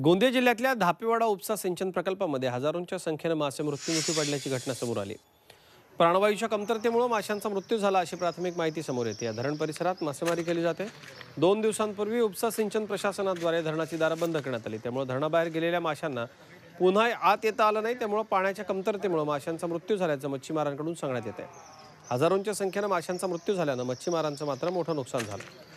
गोंदिया जिल्ह्यातल्या धापेवाडा उपसा सिंचन प्रकल्पामध्ये हजारोंच्या संख्येनं मासे मृत्यूमुखी पडल्याची घटना समोर आली प्राणवायूच्या कमतरतेमुळे माशांचा मृत्यू झाला अशी प्राथमिक माहिती समोर येते या धरण परिसरात मासेमारी केली जाते दोन दिवसांपूर्वी उपसा सिंचन प्रशासनाद्वारे धरणाची दारं बंद करण्यात आली त्यामुळे धरणाबाहेर गेलेल्या माशांना पुन्हा आत येता आलं नाही त्यामुळे पाण्याच्या कमतरतेमुळे माशांचा मृत्यू झाल्याचं मच्छीमारांकडून सांगण्यात येत आहे हजारोंच्या संख्येनं माशांचा मृत्यू झाल्यानं मच्छीमारांचं मात्र मोठं नुकसान झालं